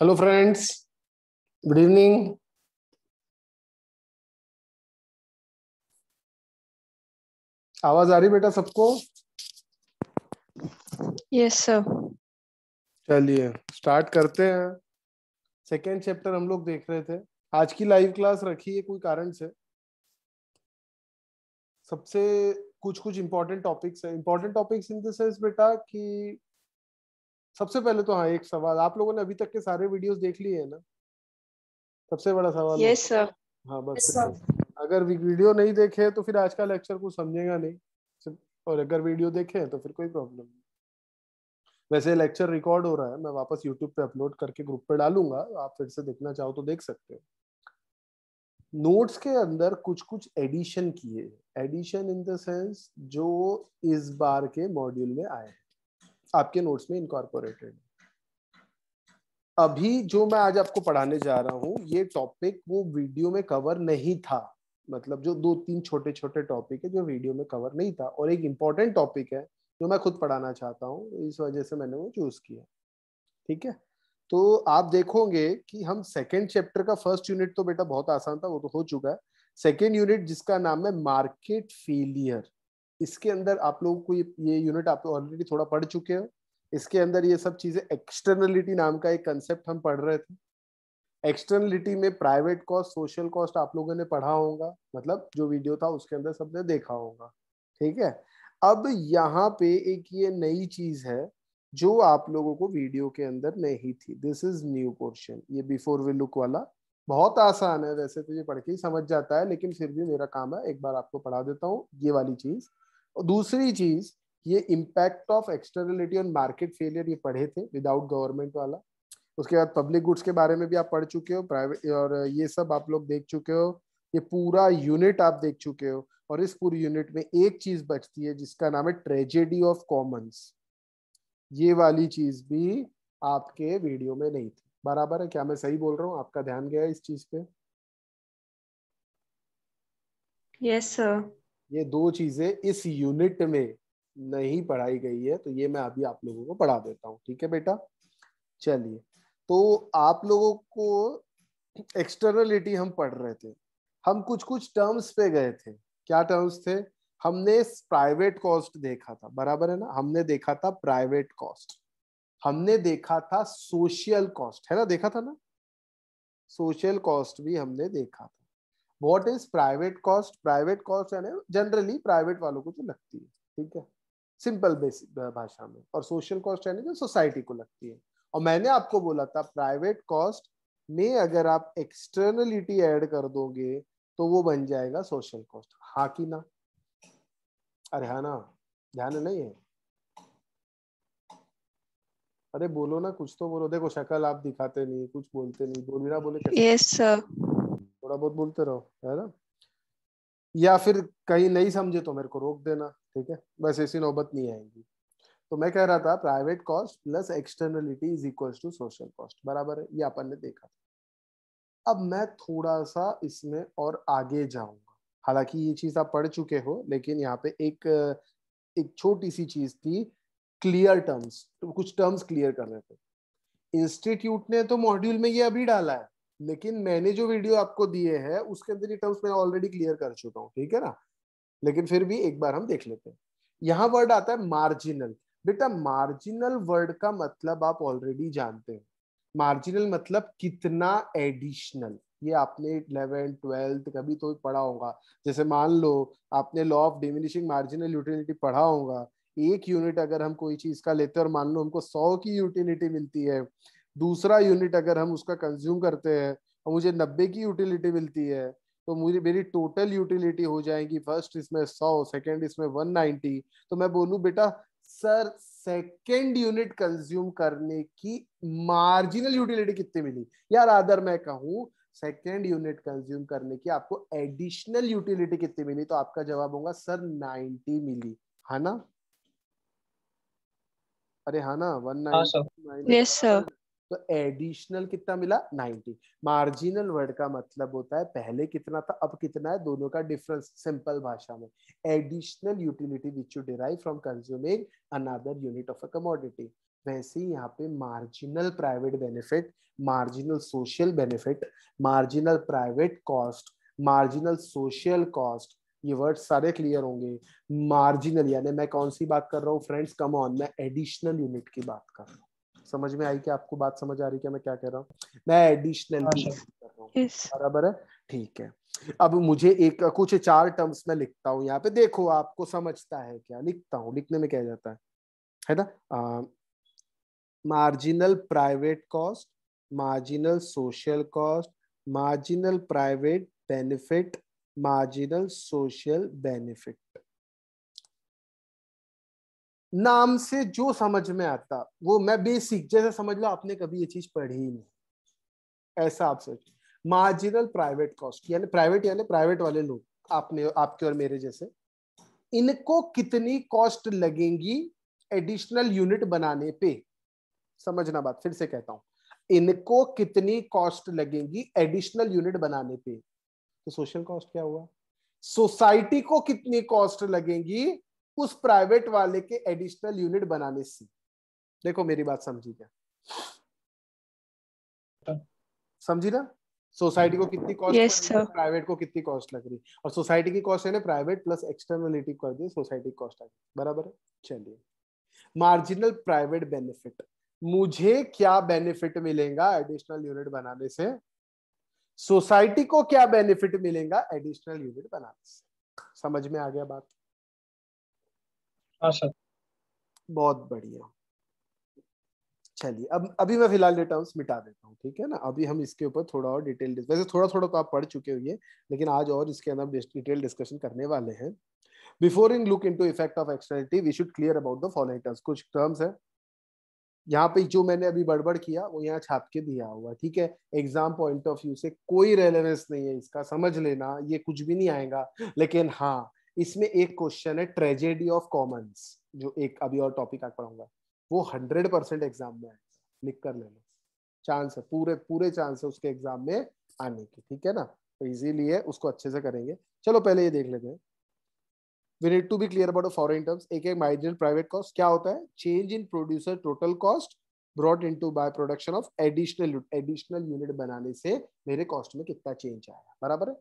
Hello friends good evening आवाज आ रही बेटा सबको यस सर चलिए स्टार्ट करते हैं सेकेंड चैप्टर हम लोग देख रहे थे आज की लाइव क्लास रखी है कोई कारण से सबसे कुछ कुछ इंपॉर्टेंट टॉपिक्स है important topics in the sense बेटा कि सबसे पहले तो हाँ एक सवाल आप लोगों ने अभी तक के सारे वीडियोस देख लिए हैं ना सबसे बड़ा सवाल yes, हाँ बस yes, तो। अगर वीडियो नहीं देखे तो फिर आज का लेक्चर कुछ समझेगा नहीं और अगर वीडियो देखे तो फिर कोई प्रॉब्लम नहीं वैसे लेक्चर रिकॉर्ड हो रहा है मैं वापस यूट्यूब पे अपलोड करके ग्रुप पे डालूंगा आप फिर से देखना चाहो तो देख सकते हो नोट्स के अंदर कुछ कुछ एडिशन किए एडिशन इन द सेंस जो इस बार के मॉड्यूल में आए हैं आपके नोट्स में इनकॉर्पोरेटेड अभी जो मैं आज आपको पढ़ाने जा रहा हूँ ये टॉपिक वो वीडियो में कवर नहीं था मतलब जो दो तीन छोटे छोटे टॉपिक है जो वीडियो में कवर नहीं था और एक इम्पॉर्टेंट टॉपिक है जो मैं खुद पढ़ाना चाहता हूँ इस वजह से मैंने वो चूज किया ठीक है तो आप देखोगे कि हम सेकेंड चैप्टर का फर्स्ट यूनिट तो बेटा बहुत आसान था वो तो हो चुका है सेकेंड यूनिट जिसका नाम है मार्केट फेलियर इसके अंदर आप लोगों को ये ये यूनिट आप लोग ऑलरेडी थोड़ा पढ़ चुके हो इसके अंदर ये सब चीजें एक्सटर्नलिटी नाम का एक कंसेप्ट हम पढ़ रहे थे एक्सटर्नलिटी में प्राइवेट कॉस्ट सोशल कॉस्ट आप लोगों ने पढ़ा होगा मतलब जो वीडियो था उसके अंदर सबने देखा होगा ठीक है अब यहाँ पे एक ये नई चीज है जो आप लोगों को वीडियो के अंदर नहीं थी दिस इज न्यू पोर्शन ये बिफोर वे लुक वाला बहुत आसान है वैसे तो ये पढ़ के ही समझ जाता है लेकिन फिर भी मेरा काम है एक बार आपको पढ़ा देता हूँ ये वाली चीज़ और दूसरी चीज ये impact of externality on market failure ये पढ़े थे विदाउट गवर्नमेंट वाला उसके बाद पब्लिक गुड्स के बारे में भी आप पढ़ चुके हो प्राइवेट और ये सब आप लोग देख चुके हो ये पूरा यूनिट आप देख चुके हो और इस पूरी यूनिट में एक चीज बचती है जिसका नाम है ट्रेजेडी ऑफ कॉमन्स ये वाली चीज भी आपके वीडियो में नहीं थी बराबर है क्या मैं सही बोल रहा हूँ आपका ध्यान गया इस चीज पे यस yes, सर ये दो चीजें इस यूनिट में नहीं पढ़ाई गई है तो ये मैं अभी आप लोगों को पढ़ा देता हूँ ठीक है बेटा चलिए तो आप लोगों को एक्सटर्नलिटी हम पढ़ रहे थे हम कुछ कुछ टर्म्स पे गए थे क्या टर्म्स थे हमने प्राइवेट कॉस्ट देखा था बराबर है ना हमने देखा था प्राइवेट कॉस्ट हमने देखा था सोशल कॉस्ट है ना देखा था ना सोशल कॉस्ट भी हमने देखा था what is private cost private cost यानी जनरली प्राइवेट वालों को जो लगती है ठीक है सिंपल बेसिक भाषा में और सोशल कॉस्ट यानी जो सोसाइटी को लगती है और मैंने आपको बोला था प्राइवेट कॉस्ट में अगर आप एक्सटर्नलिटी ऐड कर दोगे तो वो बन जाएगा सोशल कॉस्ट हाँ कि ना अरे हा ना ध्यान नहीं है अरे बोलो ना कुछ तो बोलो देखो शक्ल आप दिखाते नहीं कुछ बोलते नहीं बोल बिना बोले यस सर थोड़ा बहुत बोलते रहो है ना या फिर कहीं नहीं समझे तो मेरे को रोक देना ठीक है बस ऐसी नौबत नहीं आएगी तो मैं कह रहा था private cost plus externality is equal to social cost बराबर है ये अपन ने देखा अब मैं थोड़ा सा इसमें और आगे जाऊंगा हालांकि ये चीज आप पढ़ चुके हो लेकिन यहाँ पे एक एक छोटी सी चीज थी क्लियर टर्म्स तो कुछ टर्म्स क्लियर करने थे इंस्टीट्यूट ने तो मॉड्यूल में ये अभी डाला है लेकिन मैंने जो वीडियो आपको दिए हैं उसके अंदर ये टर्म्स मैं ऑलरेडी क्लियर कर चुका हूँ ठीक है ना लेकिन फिर भी एक बार हम देख लेते हैं यहाँ वर्ड आता है मार्जिनल बेटा मार्जिनल वर्ड का मतलब आप ऑलरेडी जानते हैं मार्जिनल मतलब कितना एडिशनल ये आपने इलेवेंथ ट्वेल्थ कभी तो पढ़ा होगा जैसे मान लो आपने law of diminishing marginal utility पढ़ा होगा एक यूनिट अगर हम कोई चीज का लेते हैं और मान लो हमको सौ की यूटिलिटी मिलती है दूसरा यूनिट अगर हम उसका कंज्यूम करते हैं और मुझे नब्बे की यूटिलिटी मिलती है तो मुझे मेरी टोटल यूटिलिटी हो जाएगी फर्स्ट इसमें सौ सेकेंड इसमें वन नाइन्टी तो मैं बोलूँ बेटा सर सेकेंड यूनिट कंज्यूम करने की मार्जिनल यूटिलिटी कितनी मिली यार आदर मैं कहूँ सेकेंड यूनिट कंज्यूम करने की आपको एडिशनल यूटिलिटी कितनी मिली तो आपका जवाब होगा सर नाइन्टी मिली है हाँ ना अरे हाँ ना वन हाँ, नाइन सर तो एडिशनल कितना मिला 90 मार्जिनल वर्ड का मतलब होता है पहले कितना था अब कितना है दोनों का डिफरेंस सिंपल भाषा में additional utility which you derive from consuming another unit of a commodity वैसे ही यहाँ पे marginal private benefit marginal social benefit marginal private cost marginal social cost ये वर्ड सारे क्लियर होंगे मार्जिनल यानी मैं कौन सी बात कर रहा हूँ फ्रेंड्स कम ऑन मैं एडिशनल यूनिट की बात कर रहा हूँ समझ में आई कि आपको बात समझ आ रही क्या मैं क्या कह रहा हूँ मैं एडिशनल अच्छा। बराबर है ठीक है अब मुझे एक कुछ चार टर्म्स में लिखता हूँ यहाँ पे देखो आपको समझता है क्या लिखता हूँ लिखने में क्या जाता है है ना marginal private cost marginal social cost marginal private benefit marginal social benefit नाम से जो समझ में आता वो मैं बेसिक जैसे समझ लो आपने कभी ये चीज पढ़ी ही नहीं ऐसा आप सोच मार्जिनल प्राइवेट कॉस्ट यानी प्राइवेट यानी प्राइवेट वाले लोग आपने आपके और मेरे जैसे इनको कितनी कॉस्ट लगेंगी एडिशनल यूनिट बनाने पे समझना बात फिर से कहता हूं इनको कितनी कॉस्ट लगेगी एडिशनल यूनिट बनाने पे तो सोशल कॉस्ट क्या हुआ सोसाइटी को कितनी कॉस्ट लगेगी उस प्राइवेट वाले के एडिशनल यूनिट बनाने से देखो मेरी बात समझी क्या समझी ना सोसाइटी को कितनी कॉस्ट yes, प्राइवेट को कितनी कॉस्ट लग रही और सोसाइटी की कॉस्ट है ना प्राइवेट प्लस एक्सटर्नलिटी कर दी सोसाइटी कॉस्ट आ गई बराबर है चलिए मार्जिनल प्राइवेट बेनिफिट मुझे क्या बेनिफिट मिलेगा एडिशनल यूनिट बनाने से सोसाइटी को क्या बेनिफिट मिलेगा एडिशनल यूनिट बनाने से समझ में आ गया बात बहुत बढ़िया चलिए अब अभी मैं फिलहाल डेटा हाउस मिटा देता हूँ ठीक है ना अभी हम इसके ऊपर थोड़ा और डिटेल वैसे थोड़ा थोड़ा तो आप पढ़ चुके हुए लेकिन आज और इसके अंदर डिटेल डिस्कशन करने वाले हैं before in look into effect of externality we should clear about the following terms कुछ टर्म्स है यहाँ पे जो मैंने अभी बड़बड़ किया वो यहाँ छाप के दिया हुआ ठीक है एग्जाम पॉइंट ऑफ व्यू से कोई रेलेवेंस नहीं है इसका समझ लेना ये कुछ भी नहीं आएगा लेकिन हाँ इसमें एक क्वेश्चन है ट्रेजेडी ऑफ कॉमन्स जो एक अभी और टॉपिक आप पढ़ाऊंगा वो हंड्रेड परसेंट एग्जाम में आएगा लिख कर ले लो चांस है पूरे पूरे चांस है उसके एग्जाम में आने की ठीक है ना तो इजीलिए उसको अच्छे से करेंगे चलो पहले ये देख लेते हैं we need to be clear about foreign terms एक एक मार्जिनल प्राइवेट कॉस्ट क्या होता है change in producer total cost brought in to by production of additional additional unit बनाने से मेरे कॉस्ट में कितना चेंज आया बराबर है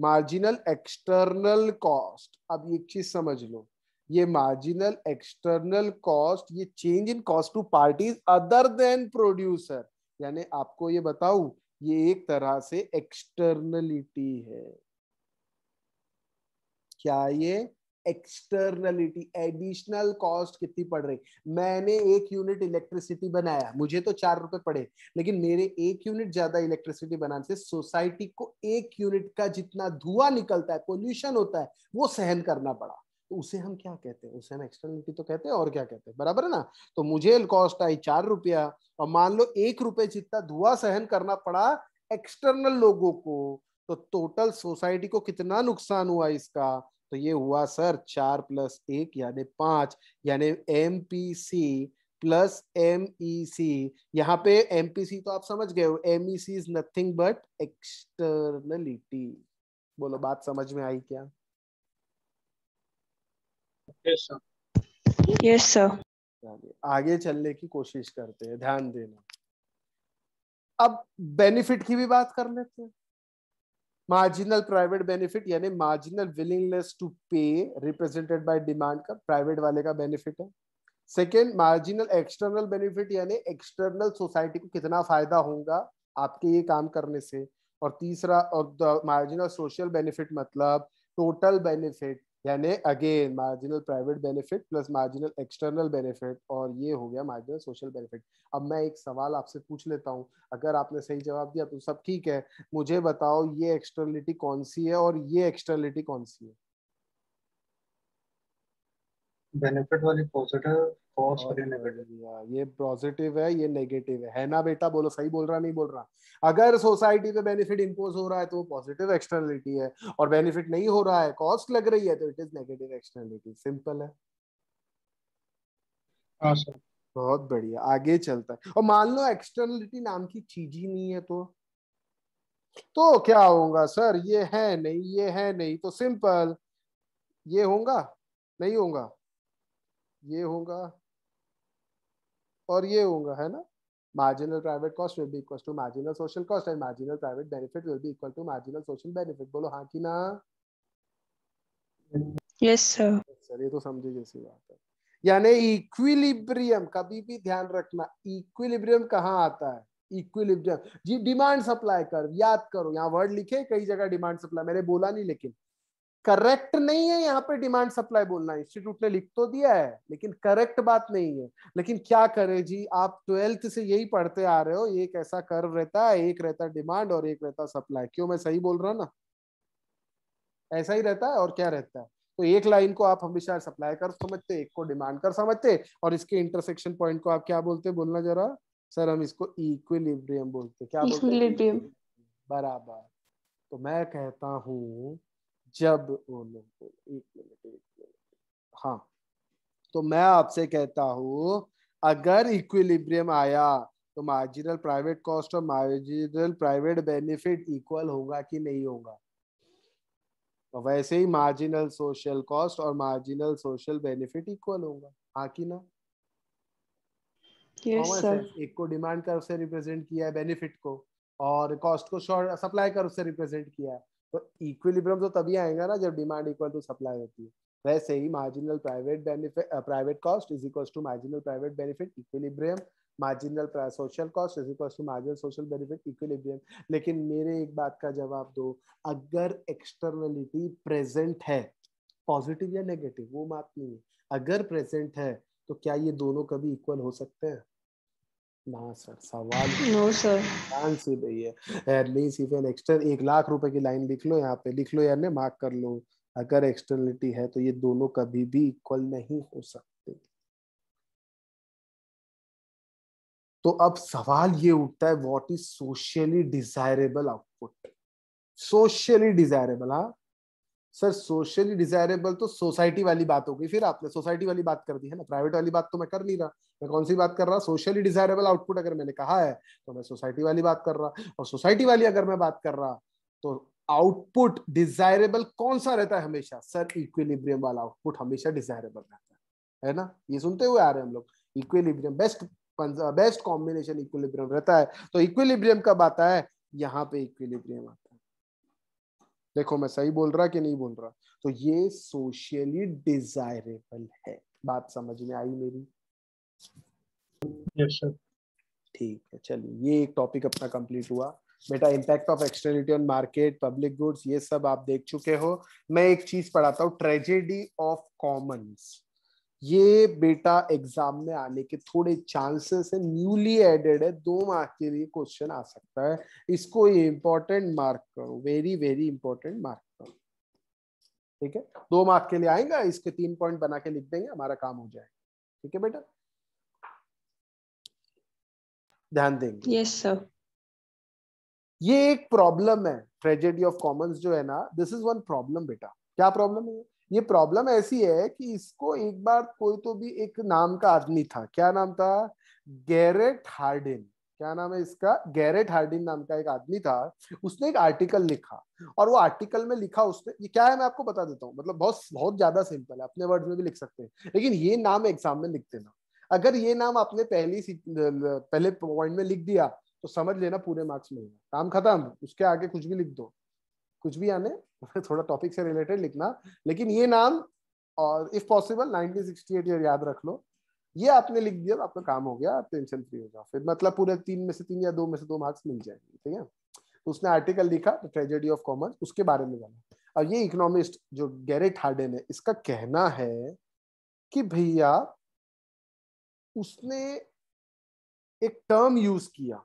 मार्जिनल एक्सटर्नल कॉस्ट अब एक चीज समझ लो ये मार्जिनल एक्सटर्नल कॉस्ट ये change in cost to parties other than producer यानी आपको ये बताऊ ये एक तरह से एक्सटर्नलिटी है क्या ये एक्सटर्नलिटी एडिशनल कॉस्ट कितनी पड़ रही मैंने एक यूनिट इलेक्ट्रिसिटी बनाया मुझे तो चार रुपए पड़े लेकिन मेरे एक यूनिट ज्यादा इलेक्ट्रिसिटी बनाने से सोसाइटी को एक यूनिट का जितना धुआं निकलता है पोल्यूशन होता है वो सहन करना पड़ा तो उसे हम क्या कहते हैं उसे हम एक्सटर्नलिटी तो कहते हैं और क्या कहते हैं बराबर है ना तो मुझे कॉस्ट आई चार रुपया और मान लो एक रुपए जितना धुआं सहन करना पड़ा एक्सटर्नल लोगों को तो टोटल सोसाइटी को कितना नुकसान हुआ इसका तो ये हुआ सर चार प्लस एक यानी पांच यानी M P C plus M E C यहाँ पे एम पी सी तो आप समझ गए हो M E C is nothing but externality बोलो बात समझ में आई क्या यस सर यस आगे चलने की कोशिश करते हैं ध्यान देना अब बेनिफिट की भी बात कर लेते हैं मार्जिनल प्राइवेट बेनिफिट यानी marginal willingness to pay represented by demand का प्राइवेट वाले का बेनिफिट है सेकेंड मार्जिनल एक्सटर्नल बेनिफिट यानी एक्सटर्नल सोसाइटी को कितना फायदा होगा आपके ये काम करने से और तीसरा और मार्जिनल सोशल बेनिफिट मतलब टोटल बेनिफिट यानी again marginal private benefit plus marginal external benefit और ये हो गया मार्जिनल सोशल बेनिफिट अब मैं एक सवाल आपसे पूछ लेता हूँ अगर आपने सही जवाब दिया तो सब ठीक है मुझे बताओ ये एक्सटर्नलिटी कौन सी है और ये एक्सटर्नलिटी कौन सी है बेनिफिट वाली पॉजिटिव ये पॉजिटिव है ये नेगेटिव है है ना बेटा बोलो सही बोल रहा नहीं बोल रहा अगर सोसाइटी पे बेनिफिट इंपोज हो रहा है तो वो पॉजिटिव एक्सटर्नलिटी है और बेनिफिट नहीं हो रहा है कॉस्ट लग रही है तो it is negative externality simple है हाँ, बहुत बढ़िया आगे चलता है और मान लो एक्सटर्नलिटी नाम की चीज ही नहीं है तो तो क्या होगा सर ये है नहीं ये है नहीं तो सिंपल ये होगा नहीं होगा ये होगा और ये होगा है ना marginal private cost will be equal to marginal social cost and marginal private benefit will be equal to marginal social benefit बोलो हाँ कि ना यस सर सर ये तो समझे जैसी बात है यानी इक्विलिब्रियम कभी भी ध्यान रखना इक्विलिब्रियम कहा आता है इक्विलिब्रियम जी डिमांड सप्लाई कर याद करो यहाँ वर्ड लिखे कई जगह डिमांड सप्लाई मैंने बोला नहीं लेकिन करेक्ट नहीं है यहाँ पे डिमांड सप्लाई बोलना इंस्टीट्यूट ने लिख तो दिया है लेकिन करेक्ट बात नहीं है लेकिन क्या करे जी आप ट्वेल्थ से यही पढ़ते आ रहे हो एक ऐसा कर्व रहता है एक रहता डिमांड और एक रहता सप्लाई क्यों मैं सही बोल रहा ना ऐसा ही रहता है और क्या रहता है तो एक लाइन को आप हमेशा सप्लाई कर समझते एक को डिमांड कर समझते और इसके इंटरसेक्शन पॉइंट को आप क्या बोलते हैं बोलना जरा सर हम इसको इक्विलिब्रियम बोलते क्या बोलते बराबर तो मैं कहता हूं जब एक मिनट एक मिनट हाँ तो मैं आपसे कहता हूं अगर इक्विलिब्रियम आया तो मार्जिनल प्राइवेट कॉस्ट और मार्जिनल प्राइवेट बेनिफिट इक्वल होगा कि नहीं होगा तो वैसे ही मार्जिनल सोशल कॉस्ट और मार्जिनल सोशल बेनिफिट इक्वल होगा हाँ कि ना yes, एक को डिमांड कर उसे रिप्रेजेंट किया है बेनिफिट को और कॉस्ट को सप्लाई कर उसे रिप्रेजेंट किया है तो इक्विलिब्रियम तो तभी आएगा ना जब डिमांड इक्वल टू सप्लाई होती है वैसे ही marginal private benefit private cost is equal to marginal private benefit equilibrium marginal social cost is equal to marginal social benefit equilibrium लेकिन मेरे एक बात का जवाब दो अगर एक्सटर्नलिटी प्रेजेंट है पॉजिटिव या नेगेटिव वो बात नहीं है अगर प्रेजेंट है तो क्या ये दोनों कभी इक्वल हो सकते हैं ना सर सवाल नो सर आंसर नहीं है एटलीस्ट इफ एन एक्सटर्न एक लाख रुपए की लाइन लिख लो यहाँ पे लिख लो यार मार्क कर लो अगर एक्सटर्नलिटी है तो ये दोनों कभी भी इक्वल नहीं हो सकते तो अब सवाल ये उठता है what is socially desirable output socially desirable हाँ सर सोशली डिजायरेबल तो सोसाइटी वाली बात हो गई फिर आपने सोसाइटी वाली बात कर दी है ना प्राइवेट वाली बात तो मैं कर नहीं रहा मैं कौन सी बात कर रहा सोशली डिजायरेबल आउटपुट अगर मैंने कहा है तो मैं सोसाइटी वाली बात कर रहा और सोसाइटी वाली अगर मैं बात कर रहा तो आउटपुट डिजायरेबल कौन सा रहता है हमेशा सर इक्विलिब्रियम वाला आउटपुट हमेशा डिजायरेबल रहता है है ना ये सुनते हुए आ रहे हैं हम लोग equilibrium best best combination equilibrium रहता है तो इक्विलिब्रियम कब आता है यहाँ पे इक्विलिब्रियम आता है देखो मैं सही बोल रहा कि नहीं बोल रहा तो ये सोशली डिजायरेबल है बात समझ में आई मेरी yes, ठीक है चलिए ये एक टॉपिक अपना कंप्लीट हुआ बेटा impact of externality on market public goods ये सब आप देख चुके हो मैं एक चीज पढ़ाता हूँ ट्रेजेडी ऑफ कॉमन्स ये बेटा एग्जाम में आने के थोड़े चांसेस है न्यूली एडेड है दो मार्क के लिए क्वेश्चन आ सकता है इसको इंपॉर्टेंट मार्क करो वेरी वेरी इंपॉर्टेंट मार्क करो ठीक है दो मार्क के लिए आएगा इसके तीन पॉइंट बना के लिख देंगे हमारा काम हो जाएगा ठीक है बेटा ध्यान देंगे यस yes, सर ये एक प्रॉब्लम है ट्रेजेडी ऑफ कॉमन्स जो है ना दिस इज वन प्रॉब्लम बेटा क्या प्रॉब्लम है ये प्रॉब्लम ऐसी है कि इसको एक बार कोई तो भी एक नाम का आदमी था क्या नाम था गैरेट हार्डिन क्या नाम है इसका गैरेट हार्डिन नाम का एक आदमी था उसने एक आर्टिकल लिखा और वो आर्टिकल में लिखा उसने ये क्या है मैं आपको बता देता हूँ मतलब बहुत बहुत ज्यादा सिंपल है अपने वर्ड में भी लिख सकते हैं लेकिन ये नाम एग्जाम में लिख देना अगर ये नाम आपने पहली पहले पॉइंट में लिख दिया तो समझ लेना पूरे मार्क्स मिलेगा काम खत्म उसके आगे कुछ भी लिख दो कुछ भी आने थोड़ा टॉपिक से रिलेटेड लिखना लेकिन ये नाम और इफ पॉसिबल 1968 ईयर याद रख लो ये आपने लिख दिया तो आपका काम हो गया टेंशन फ्री हो जाओ फिर मतलब पूरे तीन में से तीन या दो में से दो मार्क्स मिल जाएंगे ठीक है तो उसने आर्टिकल लिखा ट्रेजेडी ऑफ कॉमर्स उसके बारे में जाना और ये इकोनॉमिस्ट जो गैरेट हार्डन है इसका कहना है कि भैया उसने एक टर्म यूज किया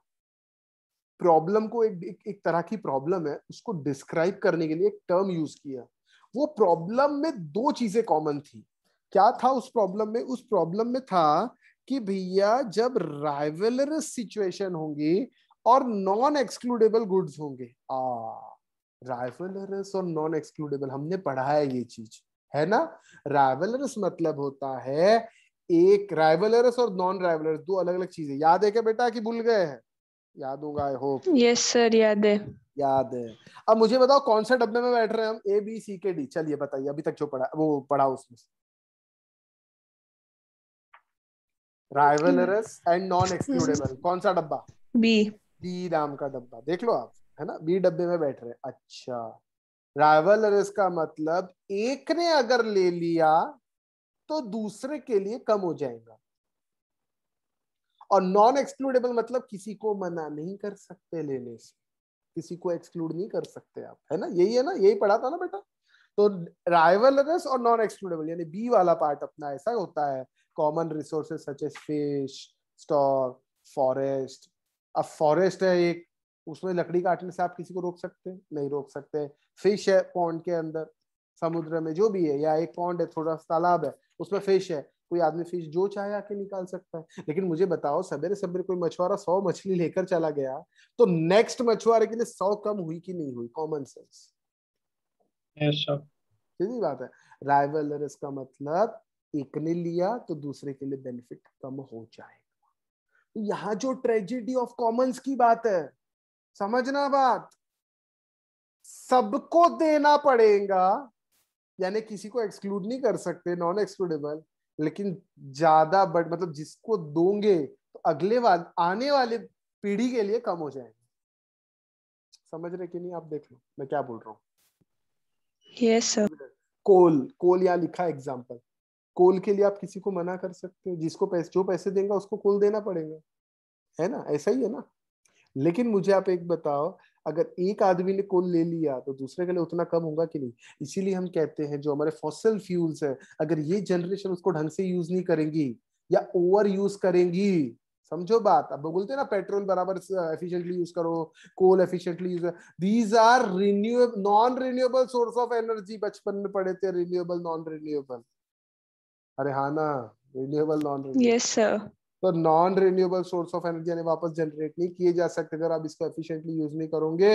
प्रॉब्लम को एक, एक एक तरह की प्रॉब्लम है उसको डिस्क्राइब करने के लिए एक टर्म यूज किया वो प्रॉब्लम में दो चीजें कॉमन थी क्या था उस प्रॉब्लम में उस प्रॉब्लम में था कि भैया जब राइवलरस सिचुएशन होंगी और नॉन एक्सक्लूडेबल गुड्स होंगे राइवलरस और नॉन एक्सक्लूडेबल हमने पढ़ा है ये चीज है ना राइवलरस मतलब होता है एक राइवलरस और नॉन राइवलरस दो अलग अलग चीजें याद है क्या बेटा कि भूल गए हैं याद होगा आई होप यस सर याद है याद है अब मुझे बताओ कौन सा डब्बे में बैठ रहे हैं हम ए बी सी के डी चलिए बताइए अभी तक जो पढ़ा वो पढ़ा उसमें राइवलरस एंड नॉन एक्सक्लूडेबल कौन सा डब्बा बी बी नाम का डब्बा देख लो आप है ना बी डब्बे में बैठ रहे हैं अच्छा राइवलरस का मतलब एक ने अगर ले लिया तो दूसरे के लिए कम हो जाएगा और नॉन एक्सक्लूडेबल मतलब किसी को मना नहीं कर सकते लेने से किसी को एक्सक्लूड नहीं कर सकते आप है ना यही है ना यही पढ़ा था ना बेटा तो राइवल और नॉन एक्सक्लूडेबल यानी बी वाला पार्ट अपना ऐसा होता है common resources such fish stock forest अब फॉरेस्ट है एक उसमें लकड़ी काटने से आप किसी को रोक सकते हैं नहीं रोक सकते फिश है पॉन्ड के अंदर समुद्र में जो भी है या एक पॉन्ड है थोड़ा तालाब है उसमें फिश है कोई आदमी फिश जो चाहे आके निकाल सकता है लेकिन मुझे बताओ सवेरे सवेरे कोई मछुआरा सौ मछली लेकर चला गया तो नेक्स्ट मछुआरे के लिए सौ कम हुई कि नहीं हुई कॉमन सेंस सीधी बात है राइवल का मतलब एक ने लिया तो दूसरे के लिए बेनिफिट कम हो जाएगा तो यहाँ जो ट्रेजिडी ऑफ कॉमन्स की बात है समझना बात सबको देना पड़ेगा यानी किसी को एक्सक्लूड नहीं कर सकते नॉन एक्सक्लूडेबल लेकिन ज्यादा बट मतलब जिसको दोगे तो अगले वाल आने वाले पीढ़ी के लिए कम हो जाएंगे समझ रहे कि नहीं आप देख लो मैं क्या बोल रहा हूँ yes, कोल कोल या लिखा एग्जाम्पल कोल के लिए आप किसी को मना कर सकते हो जिसको पैस, जो पैसे देंगे उसको कोल देना पड़ेगा है ना ऐसा ही है ना लेकिन मुझे आप एक बताओ अगर एक आदमी ने कोल ले लिया तो दूसरे के लिए उतना कम होगा कि नहीं इसीलिए हम कहते हैं जो हमारे फॉसल फ्यूल्स है अगर ये जनरेशन उसको ढंग से यूज नहीं करेंगी या ओवर यूज करेंगी समझो बात अब बोलते हैं ना पेट्रोल बराबर एफिशिएंटली यूज करो coal efficiently use these are renewable non renewable source of energy बचपन में पढ़े थे रिन्यूएबल नॉन रिन्यूएबल अरे हाँ ना renewable non renewable yes sir तो non renewable source of energy यानी वापस जनरेट नहीं किए जा सकते अगर आप इसको एफिशिएंटली यूज नहीं करोगे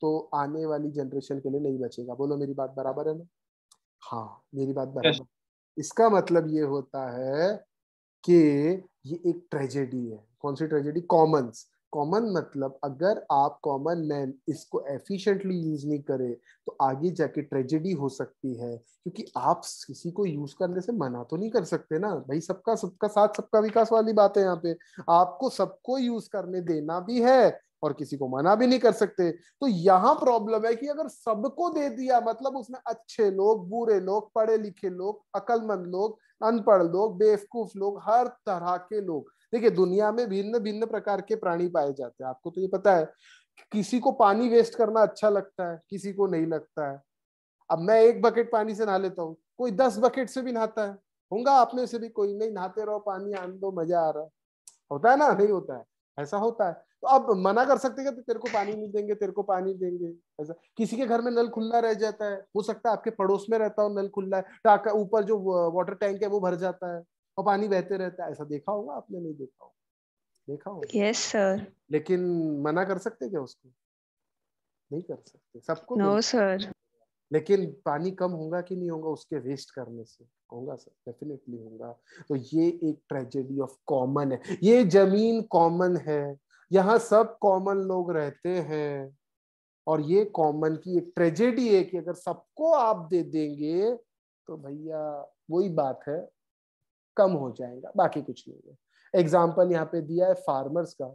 तो आने वाली जनरेशन के लिए नहीं बचेगा बोलो मेरी बात बराबर है ना हाँ मेरी बात बराबर इसका मतलब ये होता है कि ये एक ट्रेजेडी है कौन सी ट्रेजेडी कॉमन्स कॉमन मतलब अगर आप कॉमन मैन इसको एफिशिएंटली यूज नहीं करें तो आगे जाके ट्रेजेडी हो सकती है क्योंकि आप किसी को यूज करने से मना तो नहीं कर सकते ना भाई सबका सबका साथ सबका विकास वाली बात है यहाँ पे आपको सबको यूज करने देना भी है और किसी को मना भी नहीं कर सकते तो यहाँ प्रॉब्लम है कि अगर सबको दे दिया मतलब उसमें अच्छे लोग बुरे लोग पढ़े लिखे लोग अकलमंद लोग अनपढ़ लोग बेवकूफ लोग हर तरह के लोग देखिए दुनिया में भिन्न भिन्न प्रकार के प्राणी पाए जाते हैं आपको तो ये पता है कि किसी को पानी वेस्ट करना अच्छा लगता है किसी को नहीं लगता है अब मैं एक बकेट पानी से नहा लेता हूँ कोई दस बकेट से भी नहाता है होगा आप में से भी कोई नहीं नहाते रहो पानी आन दो मजा आ रहा है होता है ना नहीं होता है ऐसा होता है तो अब मना कर सकते हैं कि तो तेरे को पानी नहीं देंगे तेरे को पानी देंगे ऐसा किसी के घर में नल खुला रह जाता है हो सकता है आपके पड़ोस में रहता हो नल खुला है टाका ऊपर जो वाटर टैंक है वो भर जाता है और पानी बहते रहता है ऐसा देखा होगा आपने नहीं देखा होगा देखा होगा यस सर लेकिन मना कर सकते क्या उसको नहीं कर सकते सबको नो सर लेकिन पानी कम होगा कि नहीं होगा उसके वेस्ट करने से होगा सर डेफिनेटली होगा तो ये एक ट्रेजेडी ऑफ कॉमन है ये जमीन कॉमन है यहाँ सब कॉमन लोग रहते हैं और ये कॉमन की एक ट्रेजेडी है कि अगर सबको आप दे देंगे तो भैया वही बात है कम हो जाएगा बाकी कुछ नहीं है एग्जाम्पल यहाँ पे दिया है फार्मर्स का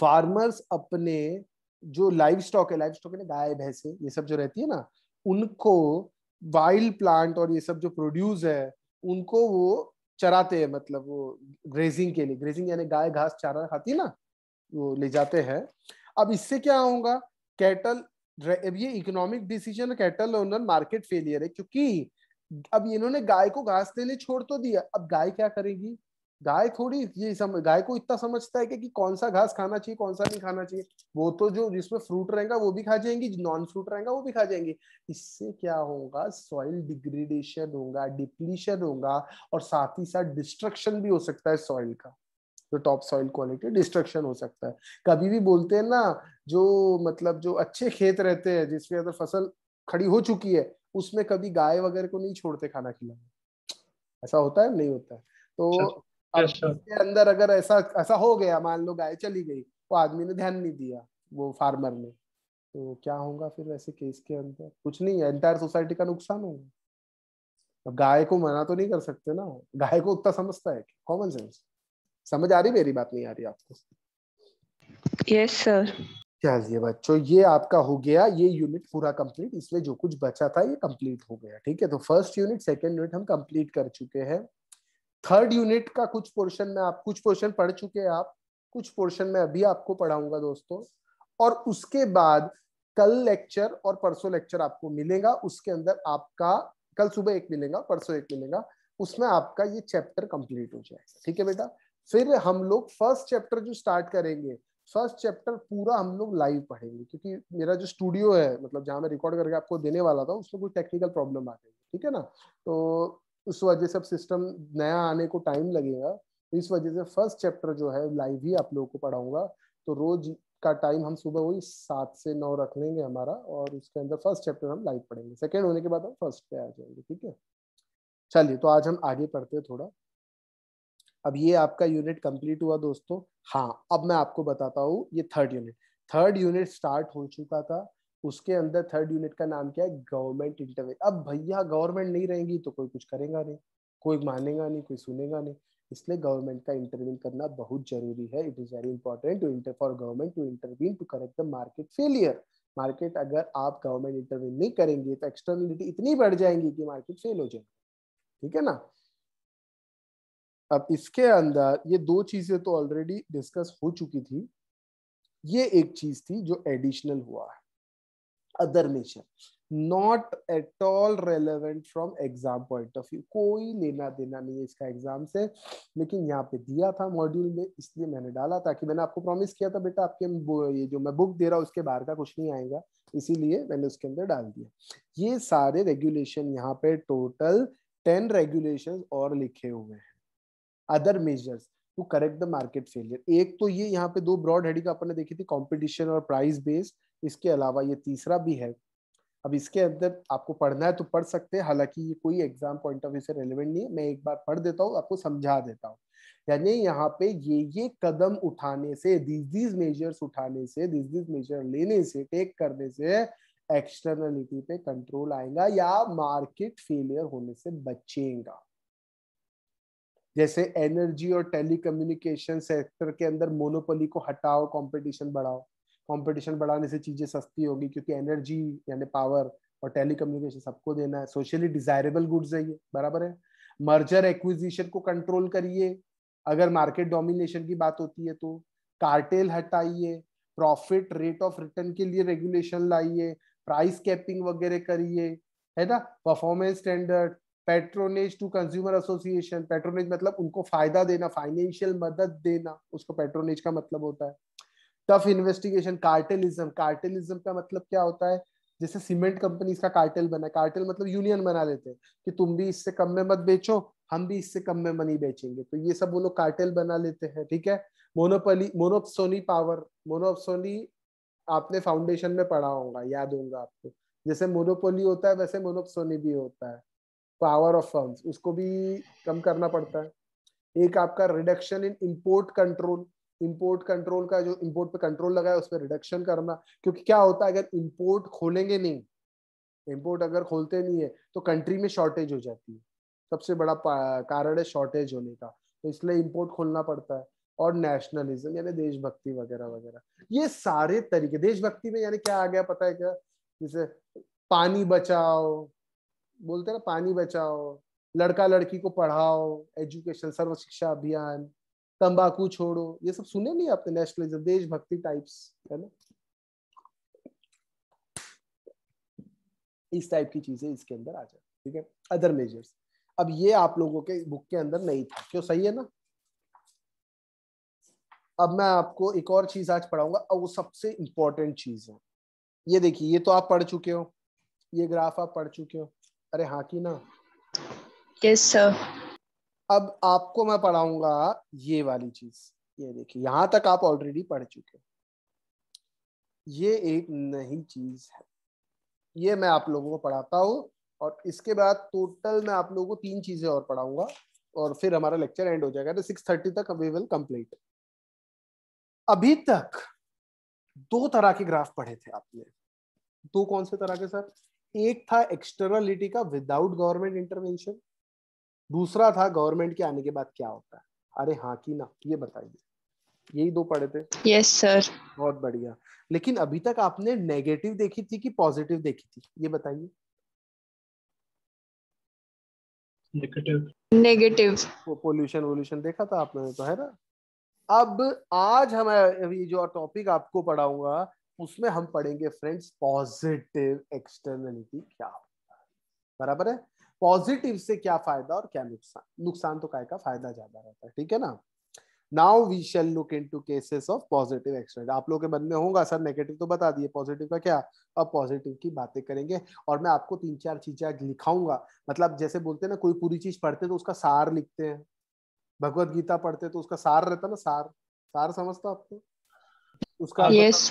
फार्मर्स अपने जो लाइव स्टॉक है लाइव स्टॉक है गाय भैंसे ये सब जो रहती है ना उनको वाइल्ड प्लांट और ये सब जो प्रोड्यूस है उनको वो चराते हैं मतलब वो ग्रेजिंग के लिए ग्रेजिंग यानी गाय घास चारा खाती है ना वो ले जाते हैं अब इससे क्या होगा कैटल ये economic decision cattle owner market failure है क्योंकि अब इन्होंने गाय को घास देने छोड़ तो दिया अब गाय क्या करेगी गाय थोड़ी ये सम, गाय को इतना समझता है कि, कि कौन सा घास खाना चाहिए कौन सा नहीं खाना चाहिए वो तो जो जिसमें फ्रूट रहेगा वो भी खा जाएंगी नॉन फ्रूट रहेगा वो भी खा जाएंगी इससे क्या होगा सॉइल डिग्रेडेशन होगा डिप्लीशन होगा और साथ ही साथ डिस्ट्रक्शन भी हो सकता है सॉइल का जो टॉप सॉइल क्वालिटी डिस्ट्रक्शन हो सकता है कभी भी बोलते हैं ना जो मतलब जो अच्छे खेत रहते हैं जिसके अंदर फसल खड़ी हो चुकी है उसमें कभी गाय वगैरह को नहीं छोड़ते खाना खिलाने ऐसा होता है नहीं होता है तो अच्छा, अब अच्छा। अंदर अगर ऐसा ऐसा हो गया मान लो गाय चली गई वो आदमी ने ध्यान नहीं दिया वो फार्मर ने तो क्या होगा फिर वैसे केस के अंदर कुछ नहीं है एंटायर सोसाइटी का नुकसान होगा अब गाय को मना तो नहीं कर सकते ना गाय को उतना समझता है कॉमन सेंस समझ आ रही मेरी बात नहीं आ रही आपको यस yes, सर चलिए बच्चों तो ये आपका हो गया ये यूनिट पूरा कंप्लीट इसमें जो कुछ बचा था ये कंप्लीट हो गया ठीक है तो फर्स्ट यूनिट सेकंड यूनिट हम कंप्लीट कर चुके हैं थर्ड यूनिट का कुछ पोर्शन में आप कुछ पोर्शन पढ़ चुके हैं आप कुछ पोर्शन में अभी आपको पढ़ाऊंगा दोस्तों और उसके बाद कल लेक्चर और परसों लेक्चर आपको मिलेगा उसके अंदर आपका कल सुबह एक मिलेगा परसों एक मिलेगा उसमें आपका ये चैप्टर कंप्लीट हो जाएगा ठीक है बेटा फिर हम लोग फर्स्ट चैप्टर जो स्टार्ट करेंगे फर्स्ट चैप्टर पूरा हम लोग लाइव पढ़ेंगे क्योंकि मेरा जो स्टूडियो है मतलब जहाँ मैं रिकॉर्ड करके आपको देने वाला था उसमें कोई टेक्निकल प्रॉब्लम आ गई ठीक है ना तो उस वजह से अब सिस्टम नया आने को टाइम लगेगा तो इस वजह से फर्स्ट चैप्टर जो है लाइव ही आप लोगों को पढ़ाऊंगा तो रोज का टाइम हम सुबह वही सात से नौ रख लेंगे हमारा और उसके अंदर फर्स्ट चैप्टर हम लाइव पढ़ेंगे सेकेंड होने के बाद हम फर्स्ट पे आ जाएंगे ठीक है चलिए तो आज हम आगे पढ़ते हैं थोड़ा अब ये आपका यूनिट कंप्लीट हुआ दोस्तों हाँ अब मैं आपको बताता हूँ ये third unit third unit start हो चुका था उसके अंदर थर्ड यूनिट का नाम क्या है गवर्नमेंट इंटरव्यू अब भैया गवर्नमेंट नहीं रहेंगी तो कोई कुछ करेगा नहीं कोई मानेगा नहीं कोई सुनेगा नहीं इसलिए गवर्नमेंट का इंटरव्यू करना बहुत जरूरी है it is very important to inter for government to intervene to correct the market failure market अगर आप गवर्नमेंट इंटरव्यू नहीं करेंगे तो एक्सटर्नलिटी इतनी बढ़ जाएंगी कि मार्केट फेल हो जाएगी ठीक है ना अब इसके अंदर ये दो चीजें तो ऑलरेडी डिस्कस हो चुकी थी ये एक चीज थी जो एडिशनल हुआ है other nature not at all relevant from exam point of view कोई लेना देना नहीं है इसका एग्जाम से लेकिन यहाँ पे दिया था मॉड्यूल में इसलिए मैंने डाला ताकि मैंने आपको प्रॉमिस किया था बेटा आपके ये जो मैं बुक दे रहा हूँ उसके बाहर का कुछ नहीं आएगा इसीलिए मैंने उसके अंदर डाल दिया ये सारे रेगुलेशन यहाँ पे टोटल टेन रेगुलेशन और लिखे हुए हैं other measures to correct the market failure एक तो ये यहाँ पे दो ब्रॉड हेडिंग अपन ने देखी थी कॉम्पिटिशन और प्राइस बेस्ड इसके अलावा ये तीसरा भी है अब इसके अंदर आपको पढ़ना है तो पढ़ सकते हैं हालांकि ये कोई एग्जाम पॉइंट ऑफ व्यू से रेलिवेंट नहीं है मैं एक बार पढ़ देता हूँ आपको समझा देता हूँ यानी यहाँ पे ये ये कदम उठाने से दिस दिस मेजर्स उठाने से दिस दिस मेजर लेने से टेक करने से एक्सटर्नलिटी पे कंट्रोल आएगा या मार्केट फेलियर होने से बचेगा जैसे एनर्जी और टेलीकम्युनिकेशन सेक्टर के अंदर मोनोपोली को हटाओ कंपटीशन बढ़ाओ कंपटीशन बढ़ाने से चीजें सस्ती होगी क्योंकि एनर्जी यानी पावर और टेलीकम्युनिकेशन सबको देना है सोशली डिजायरेबल गुड्स है ये बराबर है मर्जर एक्विजिशन को कंट्रोल करिए अगर मार्केट डोमिनेशन की बात होती है तो कार्टेल हटाइए प्रॉफिट रेट ऑफ रिटर्न के लिए रेगुलेशन लाइए प्राइस कैपिंग वगैरह करिए है ना performance standard patronage to consumer association patronage मतलब उनको फायदा देना फाइनेंशियल मदद देना उसको पेट्रोनेज का मतलब होता है टफ इन्वेस्टिगेशन कार्टेलिज्म कार्टेलिज्म का मतलब क्या होता है जैसे सीमेंट कंपनीज का कार्टेल बना कार्टेल मतलब यूनियन बना लेते हैं कि तुम भी इससे कम में मत बेचो हम भी इससे कम में मनी बेचेंगे तो ये सब वो लोग कार्टेल बना लेते हैं ठीक है मोनोपली मोनोपसोनी पावर मोनोपसोनी आपने फाउंडेशन में पढ़ा होगा याद होगा आपको जैसे मोनोपोली होता है वैसे मोनोपसोनी भी होता है पावर ऑफ फर्म्स उसको भी कम करना पड़ता है एक आपका reduction in import control import control का जो इंपोर्ट पे कंट्रोल लगा है उस पर रिडक्शन करना क्योंकि क्या होता है अगर इंपोर्ट खोलेंगे नहीं इम्पोर्ट अगर खोलते नहीं है तो कंट्री में शॉर्टेज हो जाती है सबसे बड़ा कारण है शॉर्टेज होने का तो इसलिए इम्पोर्ट खोलना पड़ता है और नेशनलिज्म यानी देशभक्ति वगैरह वगैरह ये सारे तरीके देशभक्ति में यानी क्या आ गया पता है क्या जैसे पानी बचाओ बोलते ना पानी बचाओ लड़का लड़की को पढ़ाओ एजुकेशन सर्व शिक्षा अभियान तंबाकू छोड़ो ये सब सुने नहीं आपने नेशनलिज्म देशभक्ति टाइप्स है ना इस टाइप की चीजें इसके अंदर आ जाए ठीक है अदर मेजर्स अब ये आप लोगों के बुक के अंदर नहीं था क्यों सही है ना अब मैं आपको एक और चीज आज पढ़ाऊंगा और वो सबसे इंपॉर्टेंट चीज है ये देखिए ये तो आप पढ़ चुके हो ये ग्राफ आप पढ़ चुके हो अरे हाँ की ना यस सर अब आपको मैं पढ़ाऊंगा ये वाली चीज ये देखिए यहां तक आप ऑलरेडी पढ़ चुके ये एक नई चीज है ये मैं आप लोगों को पढ़ाता हूँ और इसके बाद टोटल मैं आप लोगों को तीन चीजें और पढ़ाऊंगा और फिर हमारा लेक्चर एंड हो जाएगा तो सिक्स थर्टी तक वी विल कंप्लीट अभी तक दो तरह के ग्राफ पढ़े थे आपने दो कौन से तरह के सर एक था एक्सटर्नलिटी का विदाउट गवर्नमेंट इंटरवेंशन दूसरा था गवर्नमेंट के आने के बाद क्या होता है अरे हाँ की ना ये बताइए यही दो पढ़े थे यस सर बहुत बढ़िया लेकिन अभी तक आपने नेगेटिव देखी थी कि पॉजिटिव देखी थी ये बताइए नेगेटिव पोल्यूशन वोल्यूशन देखा था आपने तो है ना अब आज हमें जो टॉपिक आपको पढ़ाऊंगा उसमें हम पढ़ेंगे फ्रेंड्स पॉजिटिव एक्सटर्नलिटी क्या होता है बराबर है पॉजिटिव से क्या फायदा और क्या नुकसान नुकसान तो काय का फायदा ज्यादा रहता है ठीक है ना now we shall look in to cases of positive external आप लोगों के मन में होगा सर नेगेटिव तो बता दिए पॉजिटिव का क्या अब पॉजिटिव की बातें करेंगे और मैं आपको तीन चार चीजें लिखाऊंगा मतलब जैसे बोलते हैं ना कोई पूरी चीज पढ़ते तो उसका सार लिखते हैं भगवत गीता पढ़ते तो उसका सार रहता ना सार सार समझता आपको उसका yes,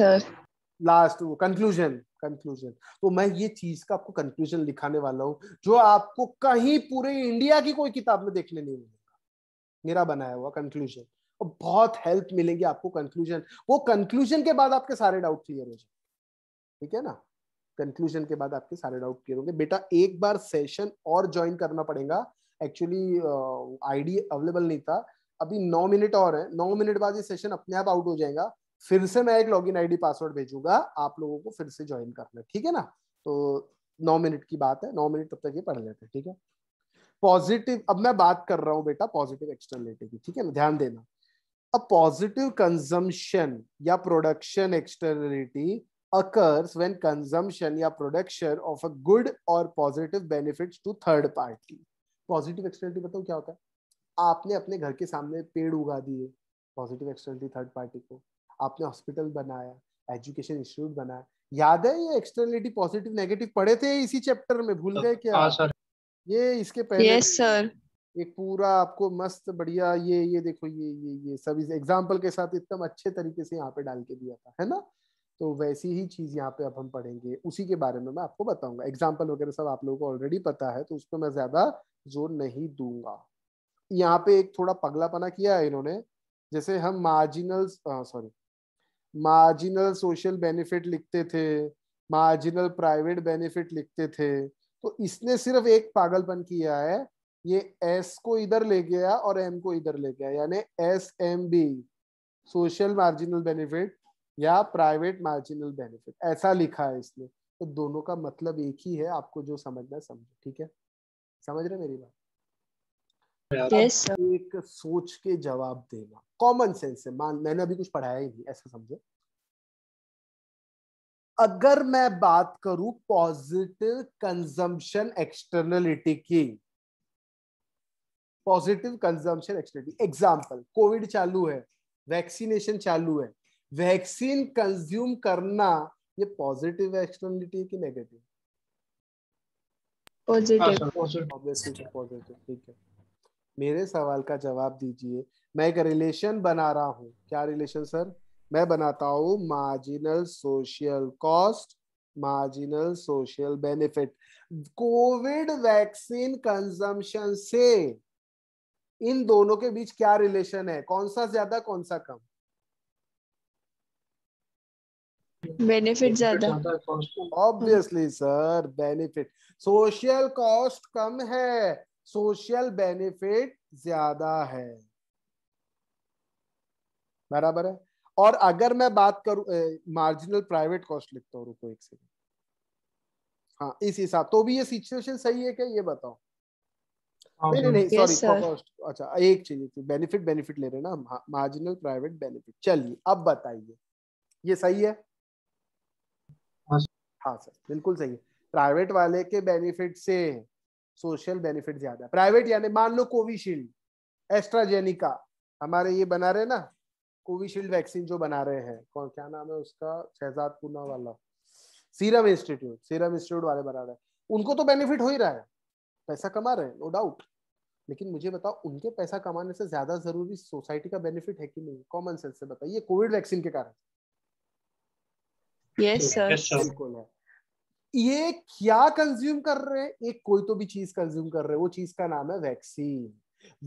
लास्ट वो कंक्लूजन कंक्लूजन तो मैं ये चीज का आपको कंक्लूजन लिखाने वाला हूँ जो आपको कहीं पूरे इंडिया की कोई किताब में देखने नहीं मिलेगा मेरा बनाया हुआ कंक्लूजन और बहुत हेल्प मिलेगी आपको कंक्लूजन वो कंक्लूजन के बाद आपके सारे डाउट क्लियर हो जाए ठीक है ना कंक्लूजन के बाद आपके सारे डाउट क्लियर होंगे बेटा एक बार सेशन और ज्वाइन करना पड़ेगा एक्चुअली आईडी अवेलेबल नहीं था अभी नौ मिनट और है नौ मिनट बाद ये सेशन अपने आप आउट हो जाएगा फिर से मैं एक लॉगिन आईडी पासवर्ड भेजूंगा आप लोगों को फिर से ज्वाइन करना ठीक है ना तो नौ मिनट की बात है नौ मिनट तब तक ये पढ़ लेते हैं ठीक है पॉजिटिव अब मैं बात कर रहा हूँ बेटा पॉजिटिव एक्सटर्नलिटी की ठीक है ना ध्यान देना अब पॉजिटिव कंजम्पशन या production externality occurs when consumption या प्रोडक्शन ऑफ अ गुड और positive benefit to third party positive externality बताओ क्या होता है आपने अपने घर के सामने पेड़ उगा दिए पॉजिटिव एक्सटर्नलिटी थर्ड पार्टी को आपने हॉस्पिटल बनाया एजुकेशन इंस्टीट्यूट बनाया याद है ये एक्सटर्नलिटी पॉजिटिव नेगेटिव पढ़े थे इसी चैप्टर में भूल गए क्या हाँ, सर ये इसके पहले yes, sir. एक पूरा आपको मस्त बढ़िया ये ये देखो ये ये ये सब इस एग्जाम्पल के साथ एकदम अच्छे तरीके से यहाँ पे डाल के दिया था है ना तो वैसी ही चीज यहाँ पे अब हम पढ़ेंगे उसी के बारे में मैं आपको बताऊंगा एग्जाम्पल वगैरह सब आप लोगों को ऑलरेडी पता है तो उस पर मैं ज्यादा जोर नहीं दूंगा यहाँ पे एक थोड़ा पगलापना किया है इन्होंने जैसे हम marginal sorry marginal social benefit लिखते थे मार्जिनल प्राइवेट बेनिफिट लिखते थे तो इसने सिर्फ एक पागलपन किया है ये एस को इधर ले गया और एम को इधर ले गया यानी S M B social marginal benefit या प्राइवेट मार्जिनल बेनिफिट ऐसा लिखा है इसने तो दोनों का मतलब एक ही है आपको जो समझना समझो ठीक है समझ रहे मेरी बात yes, एक सोच के जवाब देना कॉमन सेंस है मान मैंने अभी कुछ पढ़ाया ही नहीं ऐसा समझो अगर मैं बात करूं पॉजिटिव कंजम्पशन एक्सटर्नलिटी की positive consumption externality example Covid चालू है वैक्सीनेशन चालू है वैक्सीन कंज्यूम करना ये पॉजिटिव एक्सटर्नलिटी की नेगेटिव पॉजिटिव पॉजिटिव ठीक है मेरे सवाल का जवाब दीजिए मैं एक रिलेशन बना रहा हूँ क्या रिलेशन सर मैं बनाता हूँ marginal social cost marginal social benefit Covid vaccine consumption से इन दोनों के बीच क्या रिलेशन है कौन सा ज्यादा कौन सा कम बेनिफिट ज्यादा obviously sir benefit social cost कम है सोशल बेनिफिट ज्यादा है बराबर है और अगर मैं बात करूं मार्जिनल प्राइवेट कॉस्ट लिखता हूँ रुको एक हाँ इस हिसाब तो भी ये सिचुएशन सही है क्या ये बताओ हाँ, नहीं नहीं नहीं सॉरी कॉस्ट अच्छा एक चीज बेनिफिट बेनिफिट ले रहे हैं ना मार्जिनल प्राइवेट बेनिफिट चलिए अब बताइए ये सही है हाँ सर हाँ, बिल्कुल सही है प्राइवेट वाले के बेनिफिट से सोशल बेनिफिट ज्यादा प्राइवेट यानी मान लो कोविशील्ड एस्ट्राजेनिका हमारे ये बना रहे ना कोविशील्ड वैक्सीन जो बना रहे हैं कौन क्या नाम है उसका शहजाद पूना वाला सीरम इंस्टीट्यूट सीरम इंस्टीट्यूट वाले बना रहे हैं उनको तो बेनिफिट हो ही रहा है पैसा कमा रहे हैं नो डाउट लेकिन मुझे बताओ उनके पैसा कमाने से ज्यादा जरूरी सोसाइटी का बेनिफिट है कि नहीं कॉमन सेंस से बताइए कोविड वैक्सीन के कारण यस सर बिल्कुल है ये क्या कंज्यूम कर रहे हैं ये कोई तो भी चीज कंज्यूम कर रहे हैं वो चीज का नाम है vaccine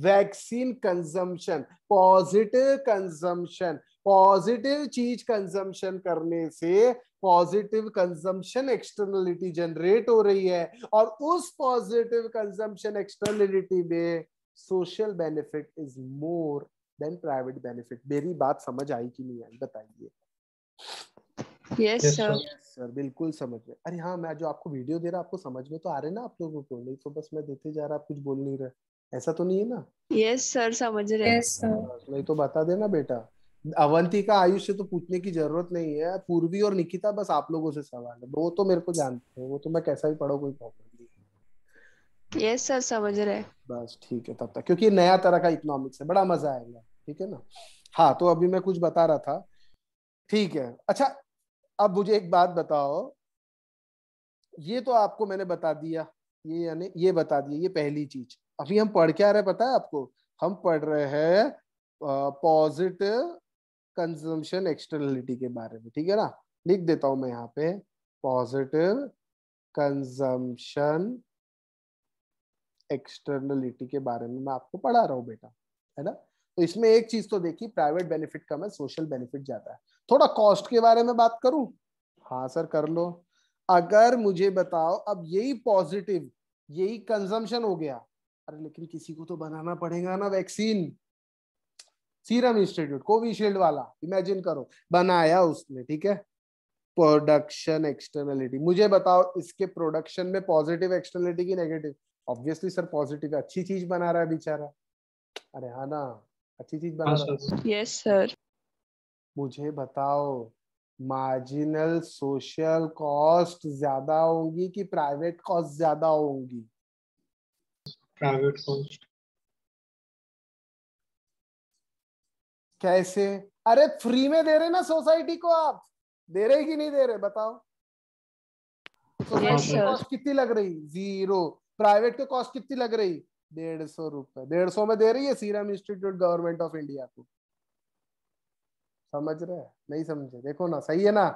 vaccine consumption positive consumption positive चीज कंजम्पशन करने से पॉजिटिव कंजम्पशन एक्सटर्नलिटी जनरेट हो रही है और उस पॉजिटिव कंजम्पशन एक्सटर्नलिटी में social benefit is more than private benefit मेरी बात समझ आई कि नहीं आई बताइए yes, सर सर बिल्कुल समझ में अरे हाँ मैं जो आपको वीडियो दे रहा आपको समझ में तो आ रहे ना आप लोगों को नहीं तो बस मैं देते जा रहा आप कुछ बोल नहीं रहे ऐसा तो नहीं है ना यस सर समझ रहे yes, सर हाँ, नहीं तो बता देना बेटा अवंती का आयुष से तो पूछने की जरूरत नहीं है पूर्वी और निकिता बस आप लोगों से सवाल है वो तो मेरे को जानते हैं वो तो मैं कैसा भी पढ़ो कोई प्रॉब्लम नहीं यस सर समझ रहे बस ठीक है तब तक क्योंकि नया तरह का इकोनॉमिक्स है बड़ा मजा आएगा ठीक है ना हाँ तो अभी मैं कुछ बता रहा था ठीक है अच्छा अब मुझे एक बात बताओ ये तो आपको मैंने बता दिया ये यानी ये बता दिया ये पहली चीज अभी हम पढ़ क्या रहे पता है आपको हम पढ़ रहे हैं पॉजिटिव कंजम्पशन एक्सटर्नलिटी के बारे में ठीक है ना लिख देता हूं मैं यहाँ पे पॉजिटिव कंजम्पशन एक्सटर्नलिटी के बारे में मैं आपको पढ़ा रहा हूँ बेटा है ना तो इसमें एक चीज तो देखी प्राइवेट बेनिफिट कम है सोशल बेनिफिट ज्यादा है थोड़ा कॉस्ट के बारे में बात करूं हाँ सर कर लो अगर मुझे बताओ अब यही पॉजिटिव यही कंजम्पशन हो गया अरे लेकिन किसी को तो बनाना पड़ेगा ना वैक्सीन सीरम इंस्टीट्यूट कोविशील्ड वाला इमेजिन करो बनाया उसने ठीक है प्रोडक्शन एक्सटर्नलिटी मुझे बताओ इसके प्रोडक्शन में पॉजिटिव एक्सटर्नलिटी की नेगेटिव ऑब्वियसली सर पॉजिटिव अच्छी चीज बना रहा है बेचारा अरे हा ना अच्छी चीज बना यस हाँ सर मुझे बताओ मार्जिनल सोशल कॉस्ट ज्यादा होंगी कि प्राइवेट कॉस्ट ज्यादा होंगी प्राइवेट कॉस्ट कैसे अरे फ्री में दे रहे ना सोसाइटी को आप दे रहे कि नहीं दे रहे बताओ सोसाइटी कॉस्ट कितनी लग रही जीरो प्राइवेट के कॉस्ट कितनी लग रही डेढ़ सौ रुपए डेढ़ सौ में दे रही है serum institute government of India को समझ रहे नहीं समझे देखो ना सही है ना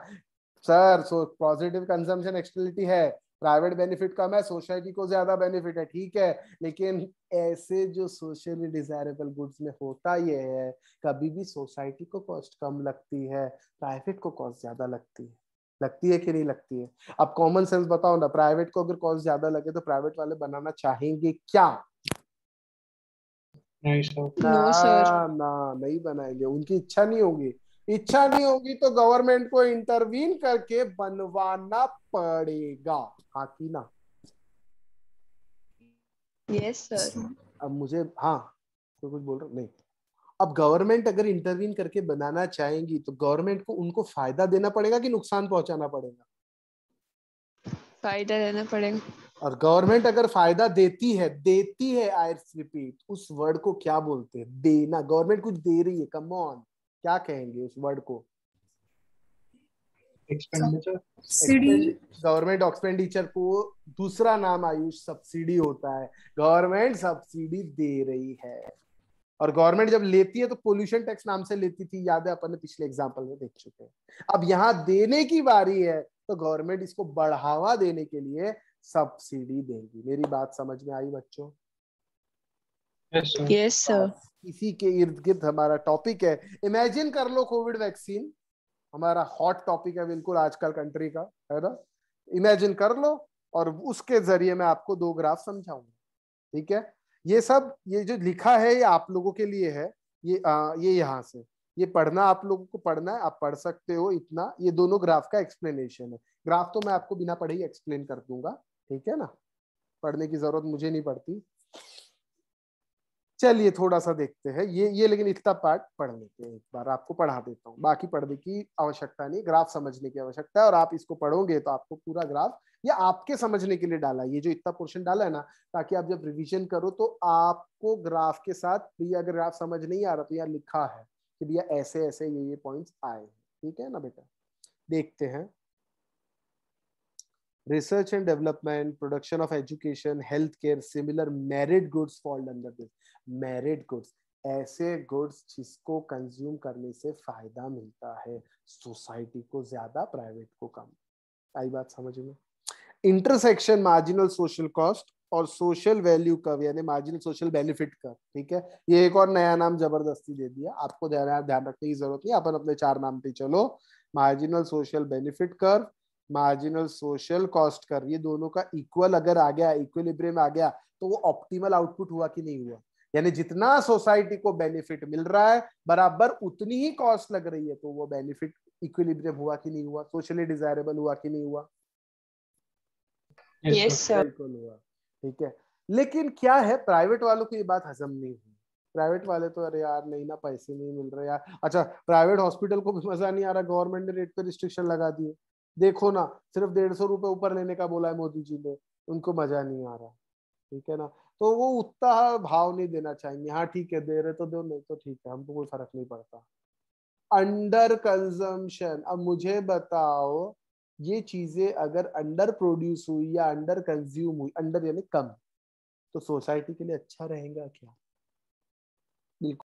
sir so positive consumption externality है प्राइवेट बेनिफिट कम है सोसाइटी को ज्यादा बेनिफिट है ठीक है लेकिन ऐसे जो सोशली डिजायरेबल गुड्स में होता ये है कभी भी सोसाइटी को कॉस्ट कम लगती है प्राइवेट को कॉस्ट ज्यादा लगती है लगती है कि नहीं लगती है अब कॉमन सेंस बताओ ना प्राइवेट को अगर कॉस्ट ज्यादा लगे तो प्राइवेट वाले बनाना चाहेंगे क्या नहीं ना, ना नहीं बनाएंगे उनकी इच्छा नहीं होगी इच्छा नहीं होगी तो गवर्नमेंट को इंटरवीन करके बनवाना पड़ेगा हाँ ना यस yes, सर अब मुझे हाँ तो कुछ बोल रहा नहीं अब गवर्नमेंट अगर इंटरवीन करके बनाना चाहेंगी तो गवर्नमेंट को उनको फायदा देना पड़ेगा कि नुकसान पहुंचाना पड़ेगा फायदा देना पड़ेगा और गवर्नमेंट अगर फायदा देती है देती है आई रिपीट उस वर्ड को क्या बोलते हैं देना गवर्नमेंट कुछ दे रही है कम ऑन क्या कहेंगे उस वर्ड को गवर्नमेंट एक्सपेंडिचर को दूसरा नाम आयुष सब्सिडी होता है गवर्नमेंट सब्सिडी दे रही है और गवर्नमेंट जब लेती है तो पोल्यूशन टैक्स नाम से लेती थी याद है अपन ने पिछले एग्जाम्पल में देख चुके हैं अब यहाँ देने की बारी है तो गवर्नमेंट इसको बढ़ावा देने के लिए सब्सिडी देगी मेरी बात समझ में आई बच्चों यस सर इसी के इर्द गिर्द हमारा टॉपिक है इमेजिन कर लो कोविड वैक्सीन हमारा हॉट टॉपिक है बिल्कुल आजकल कंट्री का है ना इमेजिन कर लो और उसके जरिए मैं आपको दो ग्राफ समझाऊंगा ठीक है ये सब ये जो लिखा है ये आप लोगों के लिए है ये आ, ये यहाँ से ये पढ़ना आप लोगों को पढ़ना है आप पढ़ सकते हो इतना ये दोनों ग्राफ का एक्सप्लेनेशन है ग्राफ तो मैं आपको बिना पढ़े ही एक्सप्लेन कर दूंगा ठीक है ना पढ़ने की जरूरत मुझे नहीं पड़ती चलिए थोड़ा सा देखते हैं ये ये लेकिन इतना पार्ट पढ़ लेते हैं एक बार आपको पढ़ा देता हूँ बाकी पढ़ने की आवश्यकता नहीं ग्राफ समझने की आवश्यकता है और आप इसको पढ़ोगे तो आपको पूरा ग्राफ ये आपके समझने के लिए डाला ये जो इतना पोर्शन डाला है ना ताकि आप जब रिविजन करो तो आपको ग्राफ के साथ भैया अगर ग्राफ समझ नहीं आ रहा तो यहाँ लिखा है कि भैया ऐसे ऐसे ये ये पॉइंट आए ठीक है ना बेटा देखते हैं research and development production of education health care similar merit goods fall under this merit goods ऐसे गुड्स जिसको कंज्यूम करने से फायदा मिलता है सोसाइटी को ज्यादा प्राइवेट को कम आई बात समझ में इंटरसेक्शन मार्जिनल सोशल कॉस्ट और सोशल वैल्यू कर्व यानी मार्जिनल सोशल बेनिफिट कर ठीक है ये एक और नया नाम जबरदस्ती दे दिया आपको ध्यान रखने की जरूरत नहीं अपन अपने चार नाम पे चलो marginal social benefit curve marginal social cost कर ये दोनों का इक्वल अगर आ गया इक्विलिब्रियम आ गया तो वो ऑप्टिमल आउटपुट हुआ कि नहीं हुआ यानी जितना सोसाइटी को बेनिफिट मिल रहा है बराबर उतनी ही कॉस्ट लग रही है तो वो बेनिफिट इक्विलिब्रियम हुआ कि नहीं हुआ सोशली डिजायरेबल हुआ कि नहीं हुआ yes, ठीक है लेकिन क्या है प्राइवेट वालों को ये बात हजम नहीं हुई प्राइवेट वाले तो अरे यार नहीं ना पैसे नहीं मिल रहे यार अच्छा प्राइवेट हॉस्पिटल को भी मजा नहीं आ रहा गवर्नमेंट ने रेट पे रिस्ट्रिक्शन लगा दिए देखो ना सिर्फ डेढ़ सौ रुपए ऊपर लेने का बोला है मोदी जी ने उनको मजा नहीं आ रहा ठीक है ना तो वो उतना भाव नहीं देना चाहेंगे हाँ ठीक है दे रहे तो दो नहीं तो ठीक है हमको कोई फर्क नहीं पड़ता अंडर कंजम्पशन अब मुझे बताओ ये चीजें अगर अंडर प्रोड्यूस हुई या अंडर कंज्यूम हुई अंडर यानी कम तो सोसाइटी के लिए अच्छा रहेगा क्या बिल्कुल